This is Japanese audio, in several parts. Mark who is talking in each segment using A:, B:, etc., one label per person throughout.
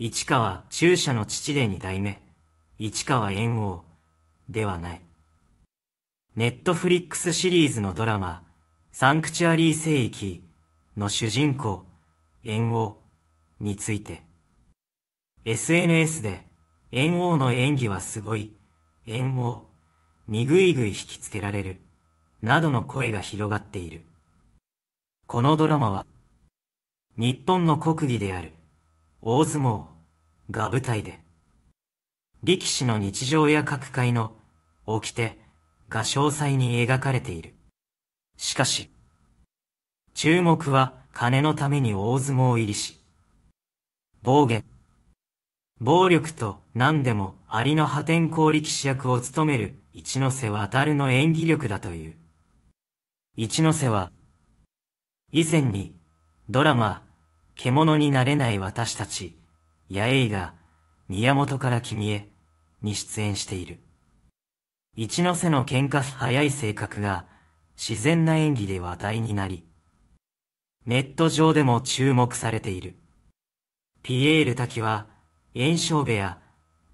A: 市川中車の父で二代目、市川猿翁、ではない。ネットフリックスシリーズのドラマ、サンクチュアリー聖域の主人公、猿翁について。SNS で、猿翁の演技はすごい、猿翁にぐいぐい引きつけられる、などの声が広がっている。このドラマは、日本の国技である。大相撲、が舞台で。力士の日常や各界の、掟、が詳細に描かれている。しかし、注目は金のために大相撲入りし、暴言、暴力と何でもありの破天荒力士役を務める一ノ瀬渡るの演技力だという。一ノ瀬は、以前に、ドラマ、獣になれない私たち、八重が、宮本から君へ、に出演している。一ノ瀬の喧嘩早い性格が、自然な演技で話題になり、ネット上でも注目されている。ピエール滝は、炎症部屋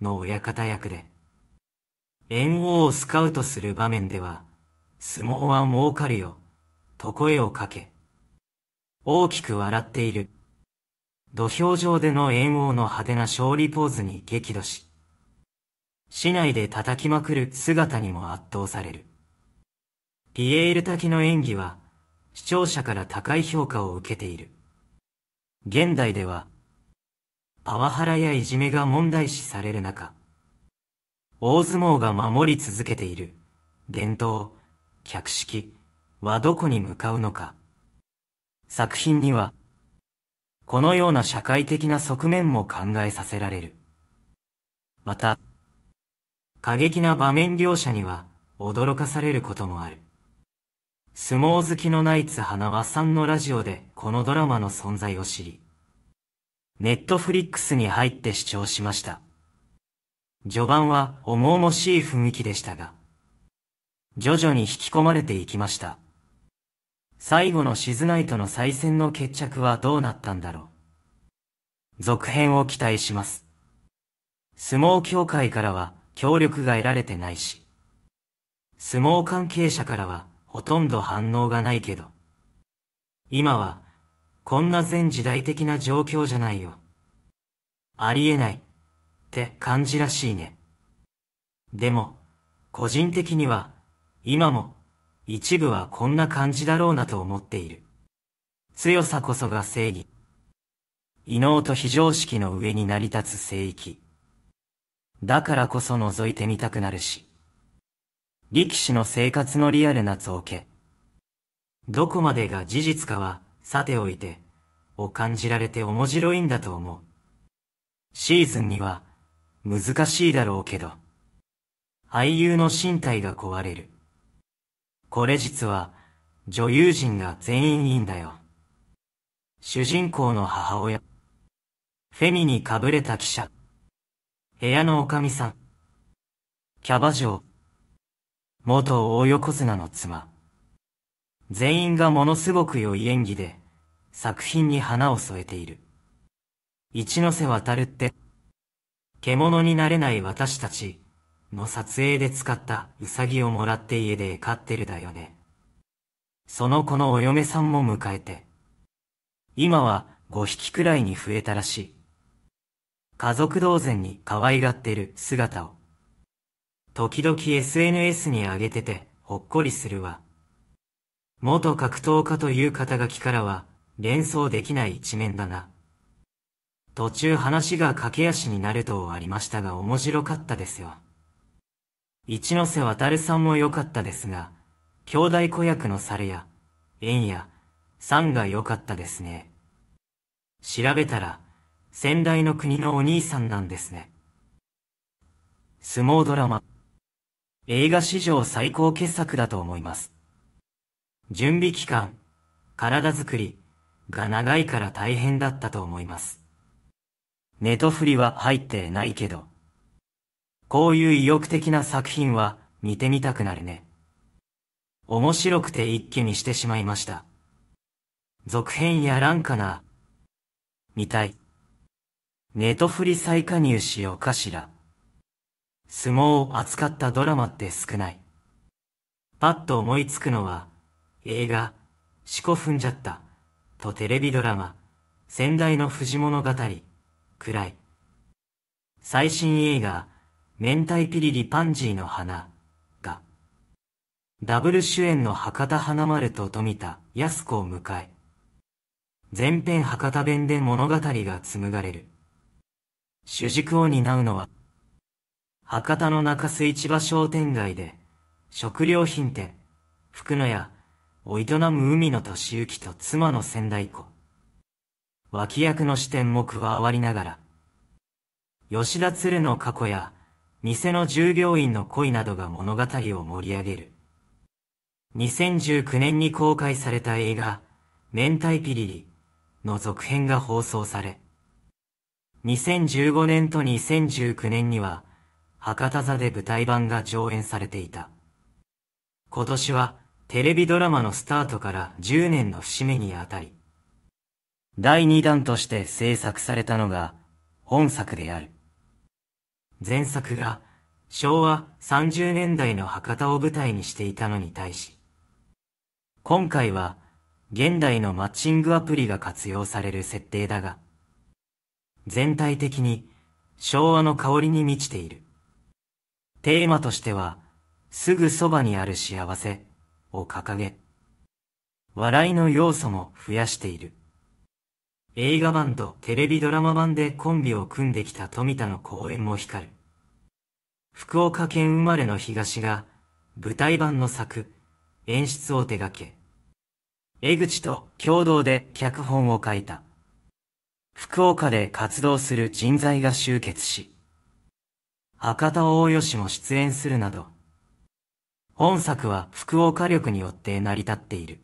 A: の親方役で、炎王をスカウトする場面では、相撲は儲かるよ、と声をかけ、大きく笑っている。土俵上での炎王の派手な勝利ポーズに激怒し、市内で叩きまくる姿にも圧倒される。ピエール滝の演技は、視聴者から高い評価を受けている。現代では、パワハラやいじめが問題視される中、大相撲が守り続けている、伝統、客式はどこに向かうのか。作品には、このような社会的な側面も考えさせられる。また、過激な場面描写には驚かされることもある。相撲好きのナイツ花輪さんのラジオでこのドラマの存在を知り、ネットフリックスに入って視聴しました。序盤は重々しい雰囲気でしたが、徐々に引き込まれていきました。最後のシズナイトの再戦の決着はどうなったんだろう。続編を期待します。相撲協会からは協力が得られてないし、相撲関係者からはほとんど反応がないけど、今はこんな全時代的な状況じゃないよ。ありえないって感じらしいね。でも、個人的には今も一部はこんな感じだろうなと思っている。強さこそが正義。異能と非常識の上に成り立つ聖域。だからこそ覗いてみたくなるし。力士の生活のリアルな造形。どこまでが事実かは、さておいて、を感じられて面白いんだと思う。シーズンには、難しいだろうけど、俳優の身体が壊れる。これ実は、女優陣が全員いいんだよ。主人公の母親。フェミにかぶれた記者。部屋のおかみさん。キャバ嬢。元大横綱の妻。全員がものすごく良い演技で、作品に花を添えている。一ノ瀬渡るって、獣になれない私たちの撮影で使ったウサギをもらって家で飼ってるだよね。その子のお嫁さんも迎えて、今は5匹くらいに増えたらしい。家族同然に可愛がってる姿を、時々 SNS に上げてて、ほっこりするわ。元格闘家という肩書きからは、連想できない一面だな。途中話が駆け足になるとありましたが面白かったですよ。一ノ瀬渡さんも良かったですが、兄弟子役の猿や、縁や、さんが良かったですね。調べたら、先代の国のお兄さんなんですね。相撲ドラマ。映画史上最高傑作だと思います。準備期間、体作りが長いから大変だったと思います。ネトフリは入ってないけど、こういう意欲的な作品は見てみたくなるね。面白くて一気にしてしまいました。続編やらんかな。見たい。ネトフリ再加入しようかしら。相撲を扱ったドラマって少ない。パッと思いつくのは、映画、四股踏んじゃった、とテレビドラマ、先代の藤物語、くらい。最新映画、明太ピリリパンジーの花、が、ダブル主演の博多花丸と富田、安子を迎え、前編博多弁で物語が紡がれる。主軸を担うのは、博多の中洲市場商店街で、食料品店、福野屋、を営む海野敏行と妻の仙台子。脇役の視点も加わりながら、吉田鶴の過去や、店の従業員の恋などが物語を盛り上げる。2019年に公開された映画、明太ピリリの続編が放送され、2015年と2019年には、博多座で舞台版が上演されていた。今年は、テレビドラマのスタートから10年の節目にあたり、第2弾として制作されたのが、本作である。前作が、昭和30年代の博多を舞台にしていたのに対し、今回は、現代のマッチングアプリが活用される設定だが、全体的に昭和の香りに満ちている。テーマとしては、すぐそばにある幸せを掲げ、笑いの要素も増やしている。映画版とテレビドラマ版でコンビを組んできた富田の公演も光る。福岡県生まれの東が舞台版の作、演出を手掛け、江口と共同で脚本を書いた。福岡で活動する人材が集結し、博多大吉も出演するなど、本作は福岡力によって成り立っている。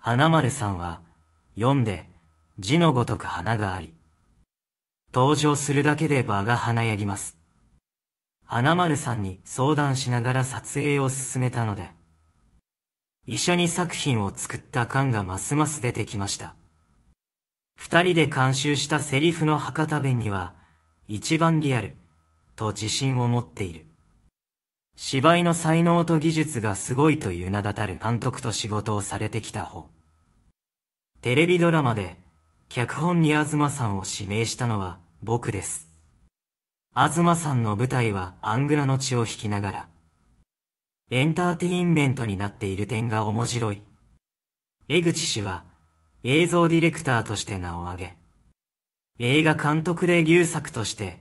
A: 花丸さんは、読んで、字のごとく花があり、登場するだけで場が華やぎます。花丸さんに相談しながら撮影を進めたので、一緒に作品を作った感がますます出てきました。二人で監修したセリフの博多弁には、一番リアル、と自信を持っている。芝居の才能と技術がすごいという名だたる監督と仕事をされてきた方。テレビドラマで、脚本に東さんを指名したのは、僕です。東さんの舞台はアングラの血を引きながら、エンターテインメントになっている点が面白い。江口氏は、映像ディレクターとして名を挙げ、映画監督で優作として、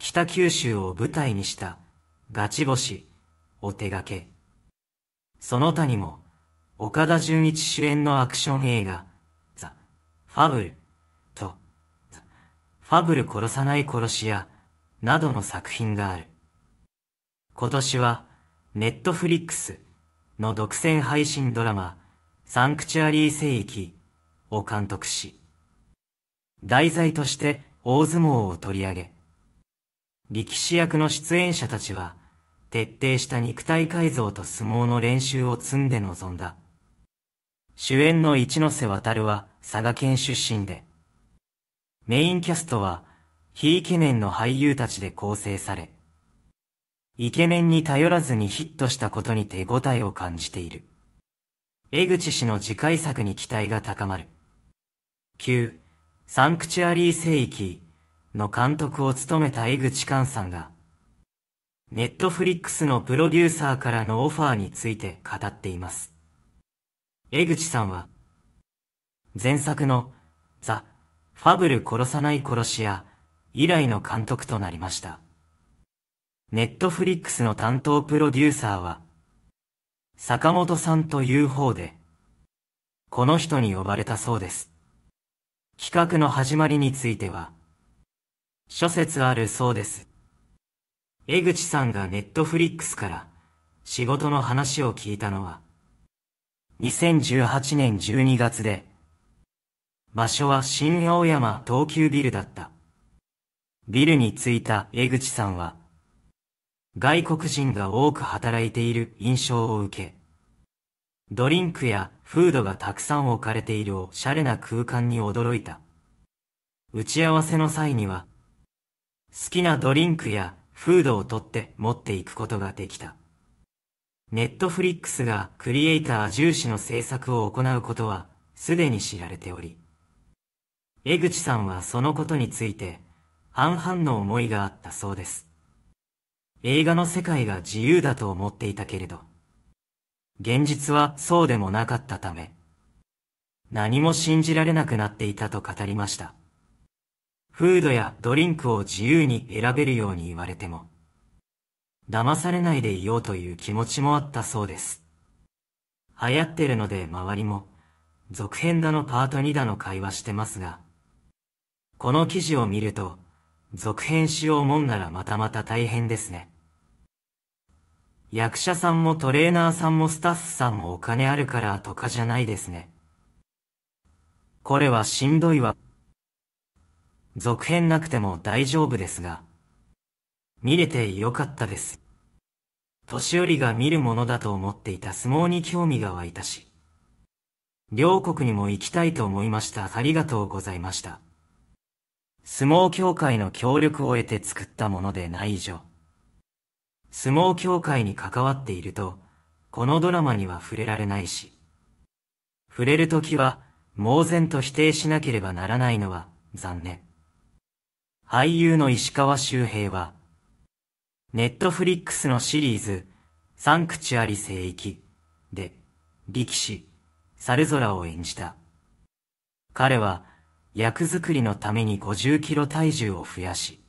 A: 北九州を舞台にした、ガチ星、を手掛け。その他にも、岡田純一主演のアクション映画、ザ・ファブル、と、ザ・ファブル殺さない殺し屋、などの作品がある。今年は、ネットフリックスの独占配信ドラマ、サンクチュアリー聖域を監督し、題材として大相撲を取り上げ、力士役の出演者たちは、徹底した肉体改造と相撲の練習を積んで臨んだ。主演の一ノ瀬渡は佐賀県出身で、メインキャストは、非イケメンの俳優たちで構成され、イケメンに頼らずにヒットしたことに手応えを感じている。江口氏の次回作に期待が高まる。9、サンクチュアリー聖域の監督を務めた江口寛さんが、ネットフリックスのプロデューサーからのオファーについて語っています。江口さんは、前作のザ・ファブル殺さない殺し屋以来の監督となりました。ネットフリックスの担当プロデューサーは、坂本さんという方で、この人に呼ばれたそうです。企画の始まりについては、諸説あるそうです。江口さんがネットフリックスから仕事の話を聞いたのは、2018年12月で、場所は新青山東急ビルだった。ビルに着いた江口さんは、外国人が多く働いている印象を受け、ドリンクやフードがたくさん置かれているおしゃれな空間に驚いた。打ち合わせの際には、好きなドリンクやフードを取って持っていくことができた。ネットフリックスがクリエイター重視の制作を行うことはすでに知られており、江口さんはそのことについて半々の思いがあったそうです。映画の世界が自由だと思っていたけれど、現実はそうでもなかったため、何も信じられなくなっていたと語りました。フードやドリンクを自由に選べるように言われても、騙されないでいようという気持ちもあったそうです。流行ってるので周りも、続編だのパート2だの会話してますが、この記事を見ると、続編しようもんならまたまた大変ですね。役者さんもトレーナーさんもスタッフさんもお金あるからとかじゃないですね。これはしんどいわ。続編なくても大丈夫ですが。見れてよかったです。年寄りが見るものだと思っていた相撲に興味が湧いたし。両国にも行きたいと思いました。ありがとうございました。相撲協会の協力を得て作ったものでない以上。相撲協会に関わっていると、このドラマには触れられないし、触れるときは、猛然と否定しなければならないのは、残念。俳優の石川周平は、ネットフリックスのシリーズ、サンクチュアリ聖域で、力士、猿空を演じた。彼は、役作りのために50キロ体重を増やし、